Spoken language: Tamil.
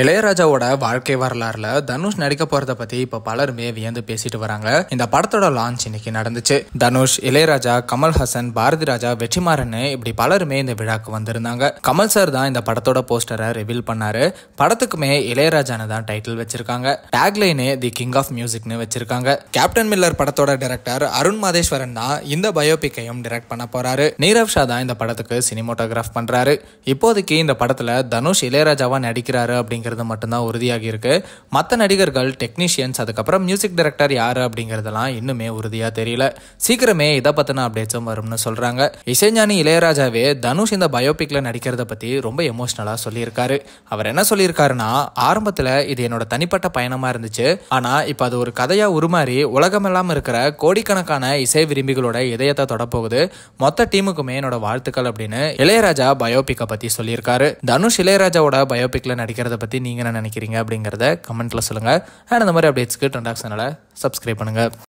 இளையராஜாவோட வாழ்க்கை வரலாறுல தனுஷ் நடிக்க போறத பத்தி இப்ப பலருமே வியந்து பேசிட்டு வராங்க இந்த படத்தோட லான்ச் இன்னைக்கு நடந்துச்சு தனுஷ் இளையராஜா கமல் ஹசன் பாரதி ராஜா வெற்றிமாறன் இப்படி பலருமே இந்த விழாக்கு வந்திருந்தாங்க கமல் சார் தான் இந்த படத்தோட போஸ்டரை ரிவீல் பண்ணாரு படத்துக்குமே இளையராஜான தான் டைட்டில் வச்சிருக்காங்க டேக்லைனே தி கிங் ஆஃப் மியூசிக்னு வச்சிருக்காங்க கேப்டன் மில்லர் படத்தோட டைரக்டர் அருண் மாதேஸ்வரன் தான் இந்த பயோபிக்கையும் டிரெக்ட் பண்ண போறாரு நீரவ் ஷா தான் இந்த படத்துக்கு சினிமோட்டோகிராஃப் பண்றாரு இப்போதைக்கு இந்த படத்துல தனுஷ் இளையராஜாவா நடிக்கிறாரு அப்படின்னு அப்படிங்கிறது மட்டும்தான் உறுதியாக இருக்கு மற்ற நடிகர்கள் டெக்னீஷியன்ஸ் அதுக்கப்புறம் மியூசிக் டைரக்டர் யார் அப்படிங்கிறதெல்லாம் இன்னுமே உறுதியாக தெரியல சீக்கிரமே இதை பற்றின அப்டேட்ஸும் வரும்னு சொல்கிறாங்க இசைஞானி இளையராஜாவே தனுஷ் இந்த பயோபிக்கில் நடிக்கிறத பற்றி ரொம்ப எமோஷ்னலாக சொல்லியிருக்காரு அவர் என்ன சொல்லியிருக்காருன்னா ஆரம்பத்தில் இது என்னோட தனிப்பட்ட பயணமாக இருந்துச்சு ஆனால் இப்போ அது ஒரு கதையாக உருமாறி உலகமெல்லாம் இருக்கிற கோடிக்கணக்கான இசை விரும்பிகளோட இதயத்தை தொடப்போகுது மொத்த டீமுக்குமே என்னோட வாழ்த்துக்கள் அப்படின்னு இளையராஜா பயோபிக்கை பற்றி சொல்லியிருக்காரு தனுஷ் இளையராஜாவோட பயோபிக்கில் நடிக்கிறத பற்றி பற்றி நீங்கள் என்ன நினைக்கிறீங்க அப்படிங்கிறத கமெண்ட்டில் சொல்லுங்கள் அண்ட் அந்த மாதிரி அப்டேட்ஸ்க்கு டென்டாக்ஸ் சேனலை சப்ஸ்கிரைப் பண்ணுங்கள்